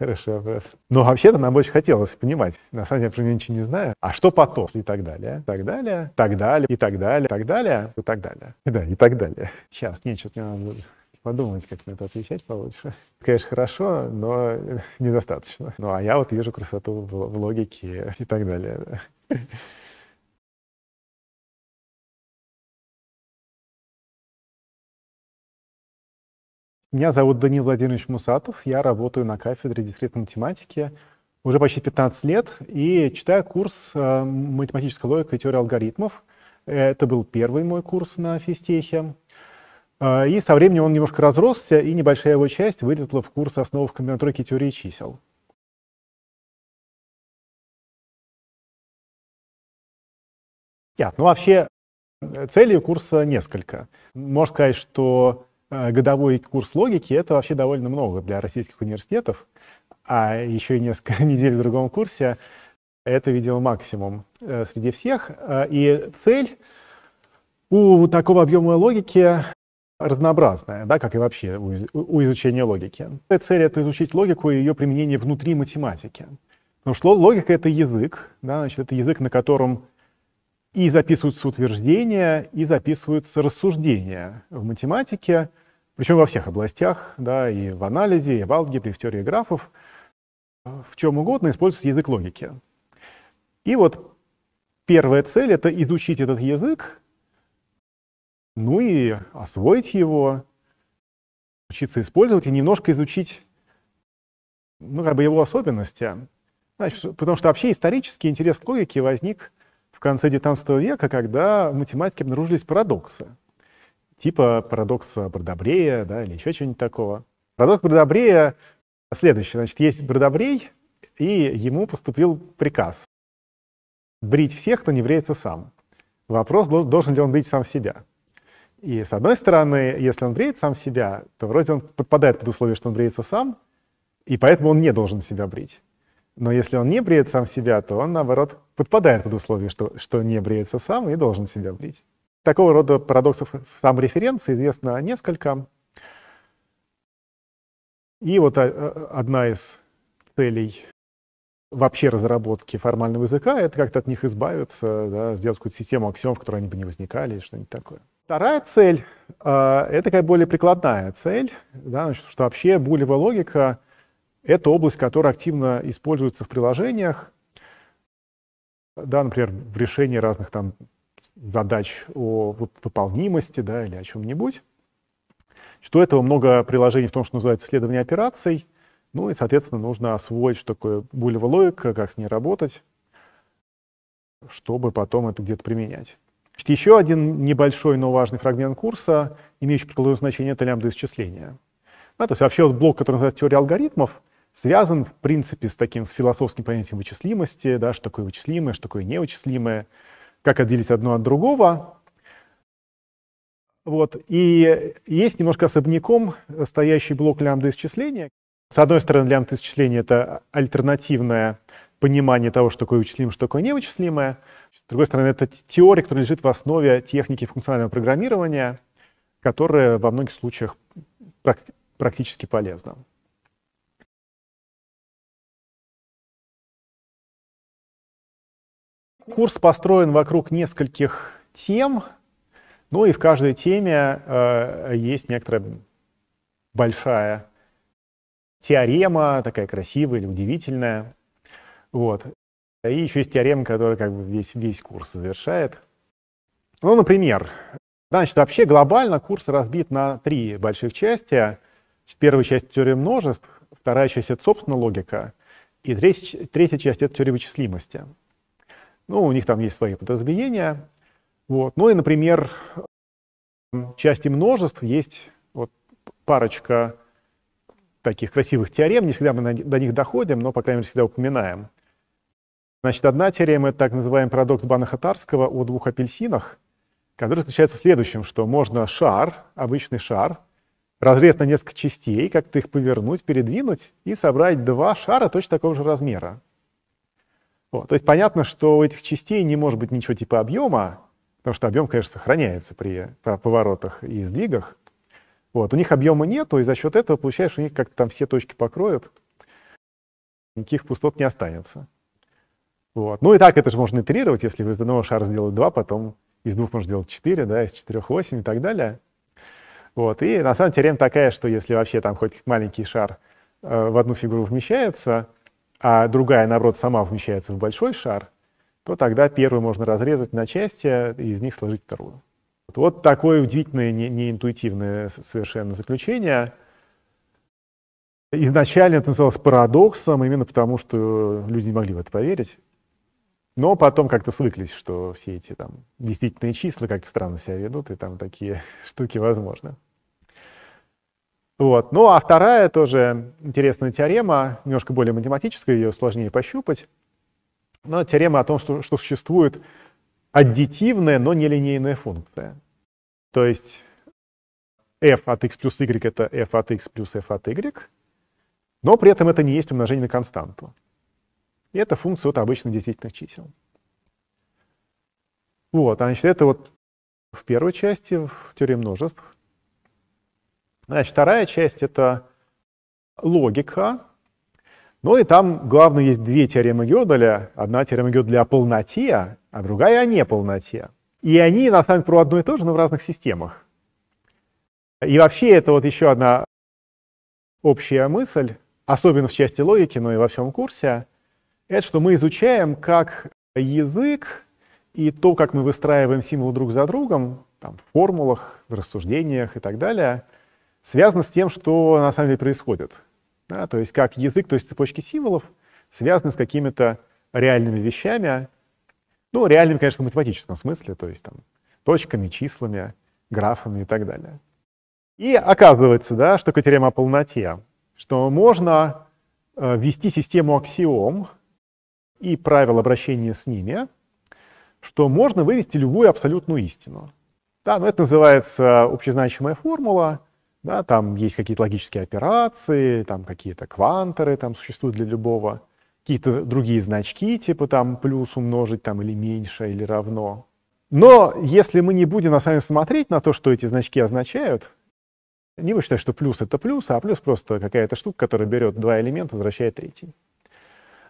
Хороший вопрос. Но ну, вообще-то нам очень хотелось понимать, на самом деле я про ничего не знаю, а что потом, и так далее, так далее, так далее, и так далее, так далее, и так далее. Да, и так далее. Сейчас, нет, что-то мне надо подумать, как на это отвечать получше. Конечно, хорошо, но недостаточно. Ну, а я вот вижу красоту в, в логике и так далее. Меня зовут Данил Владимирович Мусатов, я работаю на кафедре дискретной математики уже почти 15 лет и читаю курс э, «Математическая логика и теория алгоритмов». Это был первый мой курс на физтехе. Э, и со временем он немножко разросся, и небольшая его часть вылетела в курс «Основы комбинаторики и теории чисел». Я, ну вообще целей курса несколько. Можно сказать, что а, годовой курс логики, это вообще довольно много для российских университетов. А еще несколько недель в другом курсе — это, видимо, максимум э, среди всех. А, и цель у такого объема логики разнообразная, да, как и вообще у изучения логики. Цель — это изучить логику и ее применение внутри математики. Потому что логика — это язык, да, значит, это язык, на котором и записываются утверждения, и записываются рассуждения в математике. Причем во всех областях, да, и в анализе, и в алгебре, и в теории графов, в чем угодно используется язык логики. И вот первая цель — это изучить этот язык, ну и освоить его, учиться использовать и немножко изучить ну, как бы его особенности. Значит, потому что вообще исторический интерес к логике возник в конце XIX века, когда в математике обнаружились парадоксы типа парадокса Бродобрея да, или еще чего-нибудь такого. Парадокс Бродобрея следующий. Значит, есть Бродобрей, и ему поступил приказ брить всех, кто не бреется сам. Вопрос, должен ли он брить сам себя. И с одной стороны, если он бреет сам себя, то вроде он подпадает под условие, что он бреется сам, и поэтому он не должен себя брить. Но если он не бреет сам себя, то он, наоборот, подпадает под условие, что, что не бреется сам и должен себя брить. Такого рода парадоксов самореференции известно несколько. И вот а, а, одна из целей вообще разработки формального языка — это как-то от них избавиться, да, сделать какую-то систему аксиом, в которой они бы не возникали, что-нибудь такое. Вторая цель а, это такая более прикладная цель, да, значит, что вообще булева логика — это область, которая активно используется в приложениях, да, например, в решении разных там задач о выполнимости да, или о чем-нибудь. Что этого много приложений в том, что называется исследование операций. Ну и, соответственно, нужно освоить, что такое булево логика, как с ней работать, чтобы потом это где-то применять. Значит, еще один небольшой, но важный фрагмент курса, имеющий предположенное значение, это лямбда-исчисления. Да, ну, то есть вообще вот блок, который называется теория алгоритмов, связан, в принципе, с таким с философским понятием вычислимости, да, что такое вычислимое, что такое невычислимое как отделить одно от другого. Вот. И есть немножко особняком стоящий блок лямбда-исчисления. С одной стороны, лямбда-исчисление исчисления это альтернативное понимание того, что такое вычислимое, что такое невычислимое. С другой стороны, это теория, которая лежит в основе техники функционального программирования, которая во многих случаях практически полезна. Курс построен вокруг нескольких тем, ну и в каждой теме э, есть некоторая большая теорема, такая красивая или удивительная. Вот. И еще есть теорема, которая как бы весь, весь курс завершает. Ну, например, значит, вообще глобально курс разбит на три больших части. Первая часть — теория множеств, вторая часть — это, собственно, логика, и третья, третья часть — это теория вычислимости. Ну, у них там есть свои подразделения. Вот. Ну и, например, части множеств есть вот парочка таких красивых теорем. Не всегда мы до них доходим, но, по крайней мере, всегда упоминаем. Значит, одна теорема — это так называемый продукт Бана-Хатарского о двух апельсинах, который заключается в следующем, что можно шар, обычный шар, разрез на несколько частей, как-то их повернуть, передвинуть и собрать два шара точно такого же размера. Вот. То есть понятно, что у этих частей не может быть ничего типа объема, потому что объем, конечно, сохраняется при поворотах и сдвигах. Вот. У них объема нету, и за счет этого получаешь, у них как-то там все точки покроют, никаких пустот не останется. Вот. Ну и так это же можно итерировать, если вы из одного шара сделали два, потом из двух можно сделать четыре, да, из четырех восемь и так далее. Вот. И на самом деле теорема такая, что если вообще там хоть маленький шар э, в одну фигуру вмещается, а другая, наоборот, сама вмещается в большой шар, то тогда первую можно разрезать на части и из них сложить вторую. Вот, вот такое удивительное, не, неинтуитивное совершенно заключение. Изначально это называлось парадоксом, именно потому что люди не могли в это поверить. Но потом как-то свыклись, что все эти там действительные числа как-то странно себя ведут, и там такие штуки возможны. Вот. Ну а вторая тоже интересная теорема, немножко более математическая, ее сложнее пощупать. Но теорема о том, что, что существует аддитивная, но нелинейная функция. То есть f от x плюс y это f от x плюс f от y, но при этом это не есть умножение на константу. И это функция вот обычных действительных чисел. Вот, а значит, это вот в первой части, в теории множеств, Значит, вторая часть — это логика. Ну и там, главное, есть две теоремы Гёделя. Одна теорема Гёделя о полноте, а другая о неполноте. И они, на самом деле, про одно и то же, но в разных системах. И вообще это вот еще одна общая мысль, особенно в части логики, но и во всем курсе, это что мы изучаем, как язык и то, как мы выстраиваем символы друг за другом, там, в формулах, в рассуждениях и так далее — связано с тем, что на самом деле происходит. Да, то есть как язык, то есть цепочки символов, связаны с какими-то реальными вещами, ну, реальными, конечно, в математическом смысле, то есть там точками, числами, графами и так далее. И оказывается, да, что теорема о полноте, что можно э, ввести систему аксиом и правил обращения с ними, что можно вывести любую абсолютную истину. Да, но это называется общезначимая формула — да, там есть какие-то логические операции, там какие-то квантеры там существуют для любого, какие-то другие значки, типа там плюс умножить там или меньше, или равно. Но если мы не будем на самом смотреть на то, что эти значки означают, не вы считаете, что плюс — это плюс, а плюс просто какая-то штука, которая берет два элемента, возвращает третий.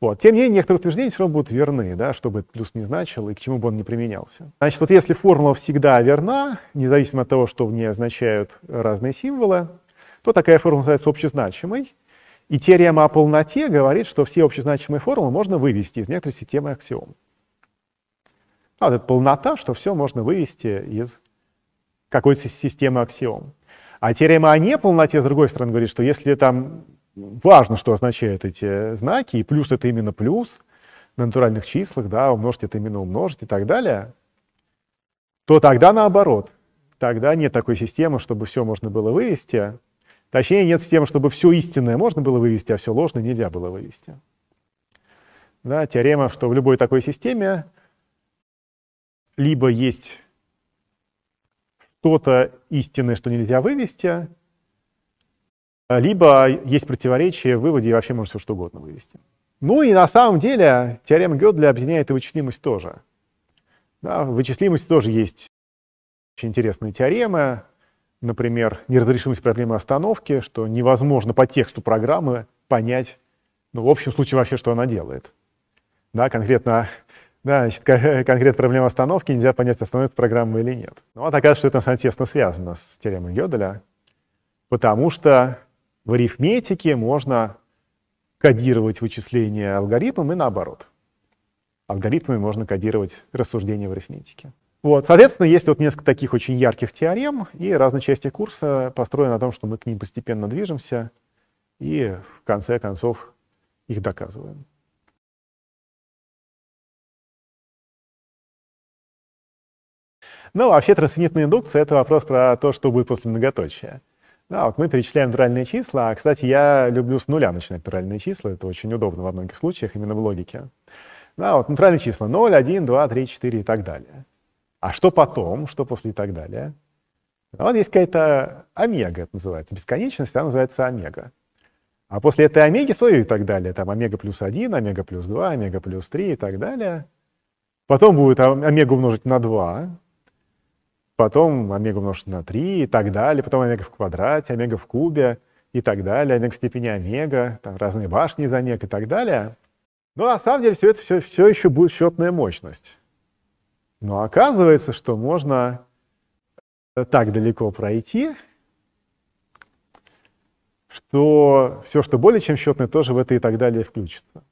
Вот. Тем не менее, некоторые утверждения все равно будут верны, да, что бы этот плюс не значил и к чему бы он не применялся. Значит, вот если формула всегда верна, независимо от того, что в ней означают разные символы, то такая формула называется общезначимой. И теорема о полноте говорит, что все общезначимые формулы можно вывести из некоторой системы аксиом. А вот это полнота, что все можно вывести из какой-то системы аксиом. А теорема о неполноте, с другой стороны, говорит, что если там важно, что означают эти знаки, и плюс это именно плюс на натуральных числах, да, умножить это именно умножить и так далее, то тогда наоборот. Тогда нет такой системы, чтобы все можно было вывести. Точнее, нет системы, чтобы все истинное можно было вывести, а все ложное нельзя было вывести. Да, теорема, что в любой такой системе либо есть что-то истинное, что нельзя вывести, а, либо есть противоречие в выводе, и вообще можно все что угодно вывести. Ну и на самом деле теорема Гёдля объединяет и вычислимость тоже. Да, в вычислимости тоже есть очень интересные теоремы, например, неразрешимость проблемы остановки, что невозможно по тексту программы понять, ну, в общем случае вообще, что она делает. Да, конкретно, да, значит, конкретно проблема остановки, нельзя понять, остановит программа или нет. Ну а оказывается, что это, соответственно, связано с теоремой Гёделя, потому что в арифметике можно кодировать вычисления алгоритмом и наоборот. Алгоритмами можно кодировать рассуждения в арифметике. Вот, соответственно, есть вот несколько таких очень ярких теорем, и разные части курса построены на том, что мы к ним постепенно движемся и в конце концов их доказываем. Ну, вообще а трансцендентная индукция — это вопрос про то, что будет после многоточия. Да, вот мы перечисляем натуральные числа. А, кстати, я люблю с нуля начинать натуральные числа. Это очень удобно во многих случаях, именно в логике. Да, вот натуральные числа 0, 1, 2, 3, 4 и так далее. А что потом, что после и так далее? А вот есть какая-то омега, это называется. Бесконечность, она называется омега. А после этой омеги свою и так далее. Там омега плюс 1, омега плюс 2, омега плюс 3 и так далее. Потом будет омегу умножить на 2, потом омега умножить на 3 и так далее, потом омега в квадрате, омега в кубе и так далее, омега в степени омега, там разные башни из омег и так далее. Но на самом деле все это все, все еще будет счетная мощность. Но оказывается, что можно э, так далеко пройти, что все, что более чем счетное, тоже в это и так далее включится.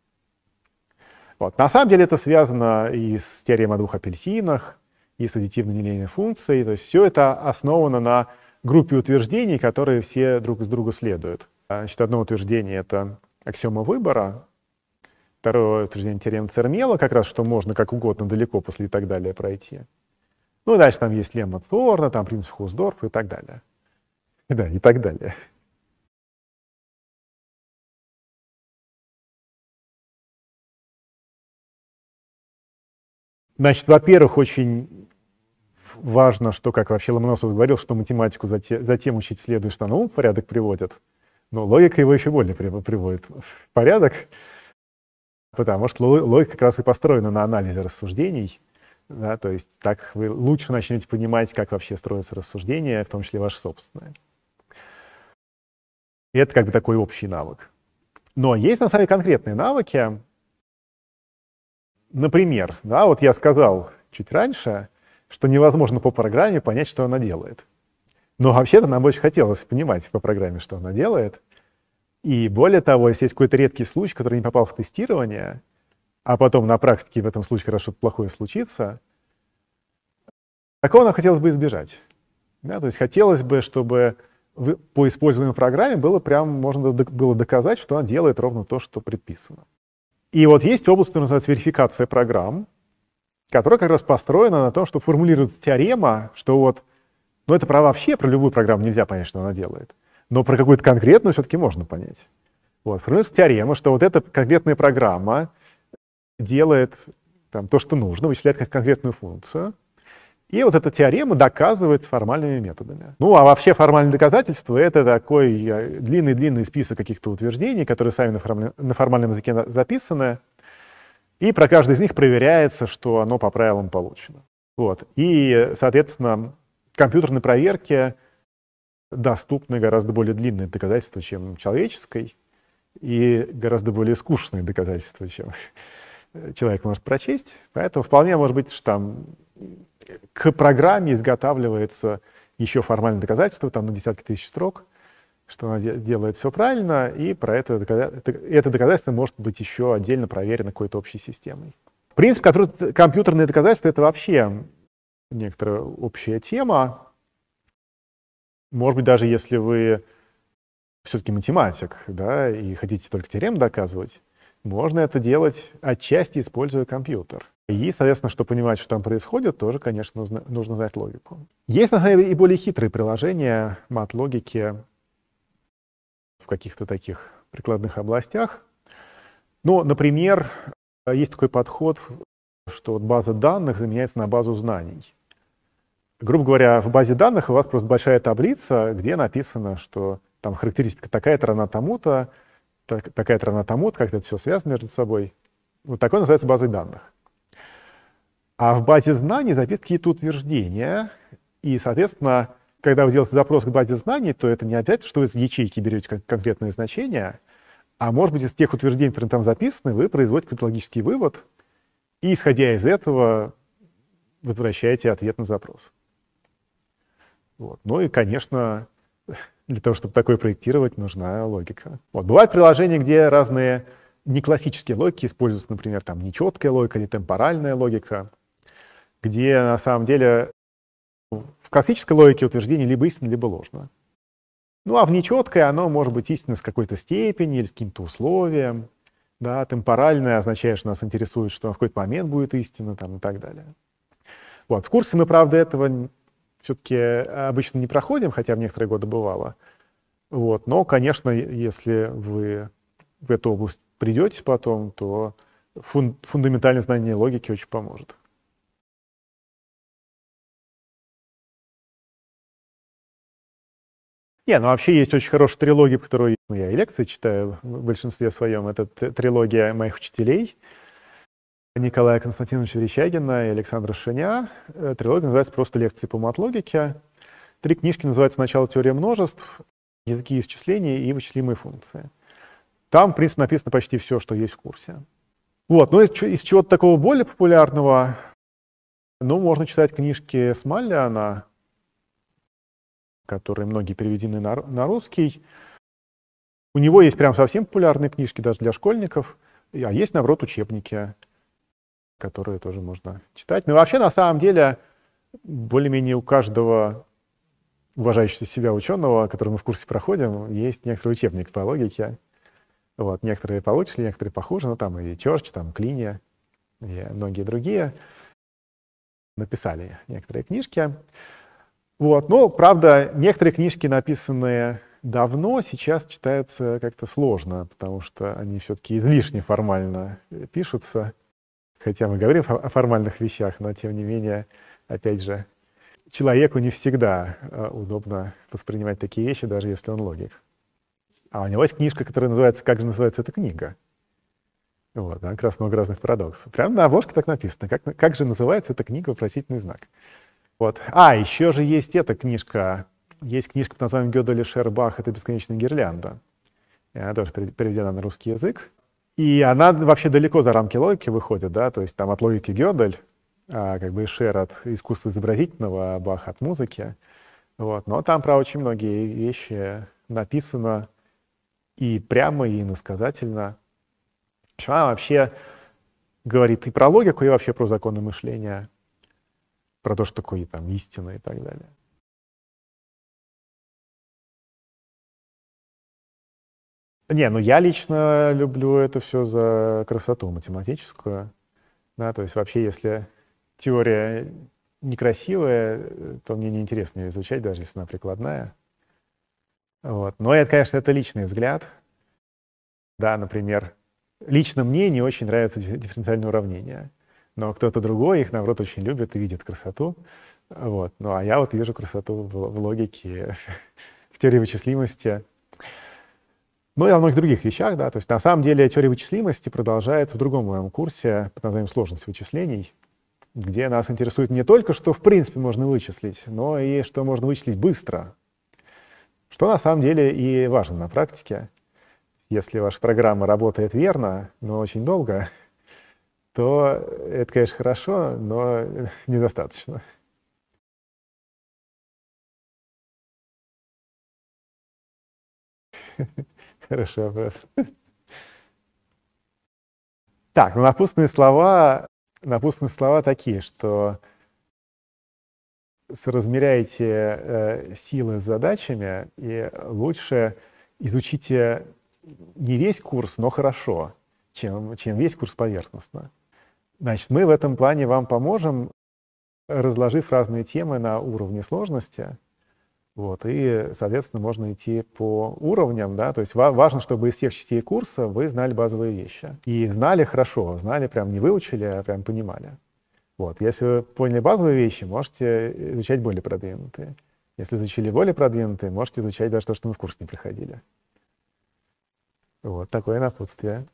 Вот. На самом деле это связано и с теоремой о двух апельсинах, и с аддитивно-нелинейной То есть все это основано на группе утверждений, которые все друг из друга следуют. А, значит, одно утверждение — это аксиома выбора, второе утверждение теорема Цермела, как раз что можно как угодно далеко после и так далее пройти. Ну, дальше там есть лемма Торна, там принцип Хоусдорфа и так далее. Да, и так далее. Значит, во-первых, очень важно, что, как вообще Ломоносов говорил, что математику затем, учить следует, что ну, порядок приводит. Но логика его еще более приводит в порядок, потому что логика как раз и построена на анализе рассуждений. Да, то есть так вы лучше начнете понимать, как вообще строятся рассуждения, в том числе ваше собственное. И это как бы такой общий навык. Но есть на самом деле конкретные навыки. Например, да, вот я сказал чуть раньше, что невозможно по программе понять, что она делает. Но вообще-то нам очень хотелось понимать по программе, что она делает. И более того, если есть какой-то редкий случай, который не попал в тестирование, а потом на практике в этом случае хорошо что-то плохое случится, такого нам хотелось бы избежать. Да? То есть хотелось бы, чтобы по используемой программе было прям, можно было доказать, что она делает ровно то, что предписано. И вот есть область, которая называется верификация программ которая как раз построена на том, что формулирует теорема, что вот, ну это про вообще, про любую программу нельзя понять, что она делает, но про какую-то конкретную все-таки можно понять. Вот, формулируется теорема, что вот эта конкретная программа делает там, то, что нужно, вычисляет как конкретную функцию, и вот эта теорема доказывается формальными методами. Ну, а вообще формальные доказательства это такой э, длинный-длинный список каких-то утверждений, которые сами на, формальном языке записаны, и про каждый из них проверяется, что оно по правилам получено. Вот. И, соответственно, компьютерной проверке доступны гораздо более длинные доказательства, чем человеческой, и гораздо более скучные доказательства, чем человек может прочесть. Поэтому вполне может быть, что там к программе изготавливается еще формальное доказательство, там на десятки тысяч строк, что она делает все правильно, и про это, это доказательство может быть еще отдельно проверено какой-то общей системой. Принцип компьютерные доказательства — это вообще некоторая общая тема. Может быть, даже если вы все-таки математик, да, и хотите только теорем доказывать, можно это делать отчасти, используя компьютер. И, соответственно, чтобы понимать, что там происходит, тоже, конечно, нужно, нужно знать логику. Есть, наверное, и более хитрые приложения мат-логики в каких-то таких прикладных областях. Но, например, э, есть такой подход, что база данных заменяется на базу знаний. Грубо говоря, в базе данных у вас просто большая таблица, где написано, что там характеристика такая-то равна тому-то, так, такая-то равна тому-то, как это все связано между собой. Вот такое называется базой данных. А в базе знаний записки какие-то утверждения, и, соответственно, когда вы делаете запрос к базе знаний, то это не обязательно, что вы из ячейки берете конкретные значения, а может быть, из тех утверждений, которые там записаны, вы производите какой логический вывод, и, исходя из этого, возвращаете ответ на запрос. Вот. Ну и, конечно, для того, чтобы такое проектировать, нужна логика. Вот. Бывают приложения, где разные неклассические логики используются, например, там нечеткая логика или темпоральная логика, где на самом деле в классической логике утверждение либо истинно, либо ложно. Ну а в нечеткое оно может быть истинно с какой-то степенью или с каким-то условием. Да, темпоральное означает, что нас интересует, что в какой-то момент будет истина там, и так далее. Вот. В курсе мы, правда, этого все-таки э, обычно не проходим, хотя в некоторые годы бывало. Вот. Но, конечно, если вы в эту область придете потом, то фун фундаментальное знание логики очень поможет. Не, ну вообще есть очень хорошая трилогия, которую ну, я и лекции читаю в большинстве своем. Это трилогия моих учителей. Николая Константиновича Верещагина и Александра Шиня. Э, трилогия называется просто «Лекции по матлогике». Три книжки называются «Начало теории множеств», «Языки исчислений» и «Вычислимые функции». Там, в принципе, написано почти все, что есть в курсе. Вот, ну из, из чего-то такого более популярного, ну, можно читать книжки Смалли, она которые многие переведены на, на русский. У него есть прям совсем популярные книжки даже для школьников, а есть, наоборот, учебники, которые тоже можно читать. Но ну, вообще, на самом деле, более-менее у каждого уважающего себя ученого, которого мы в курсе проходим, есть некоторый учебник по логике. Вот, некоторые получше, некоторые похуже, но ну, там и Чорч, там Клиния и многие другие написали некоторые книжки. Вот. Ну, правда, некоторые книжки, написанные давно, сейчас читаются как-то сложно, потому что они все-таки излишне формально э, пишутся. Хотя мы говорим о формальных вещах, но тем не менее, опять же, человеку не всегда э, удобно воспринимать такие вещи, даже если он логик. А у него есть книжка, которая называется «Как же называется эта книга?» Вот, да, «Красного разных парадоксов». Прямо на обложке так написано. Как, как же называется эта книга «Вопросительный знак». Вот. А, еще же есть эта книжка. Есть книжка под названием Гёдель Шербах «Это бесконечная гирлянда». И э, она тоже переведена на русский язык. И она вообще далеко за рамки логики выходит, да, то есть там от логики Гёдель, а, как бы Шер от искусства изобразительного, а Бах от музыки. Вот. Но там про очень многие вещи написано и прямо, и иносказательно. Она вообще говорит и про логику, и вообще про законы мышления про то, что такое там истина и так далее. Не, ну я лично люблю это все за красоту математическую. Да, то есть вообще, если теория некрасивая, то мне неинтересно ее изучать, даже если она прикладная. Вот. Но это, конечно, это личный взгляд. Да, например, лично мне не очень нравятся дифференциальные уравнения но кто-то другой их, наоборот, очень любит и видит красоту. Вот. Ну, а я вот вижу красоту в, в логике, в теории вычислимости. Ну и во многих других вещах, да. То есть на самом деле теория вычислимости продолжается в другом моем курсе под названием «Сложность вычислений», где нас интересует не только, что в принципе можно вычислить, но и что можно вычислить быстро, что на самом деле и важно на практике. Если ваша программа работает верно, но очень долго, то это, конечно, хорошо, но недостаточно. Хороший вопрос. Так, ну, напутственные слова, напутственные слова такие, что соразмеряйте э, силы с задачами и лучше изучите не весь курс, но хорошо, чем, чем весь курс поверхностно. Значит, мы в этом плане вам поможем, разложив разные темы на уровне сложности. Вот, и, соответственно, можно идти по уровням, да, то есть важно, чтобы из всех частей курса вы знали базовые вещи. И знали хорошо, знали прям не выучили, а прям понимали. Вот, если вы поняли базовые вещи, можете изучать более продвинутые. Если изучили более продвинутые, можете изучать даже то, что мы в курс не приходили. Вот такое напутствие.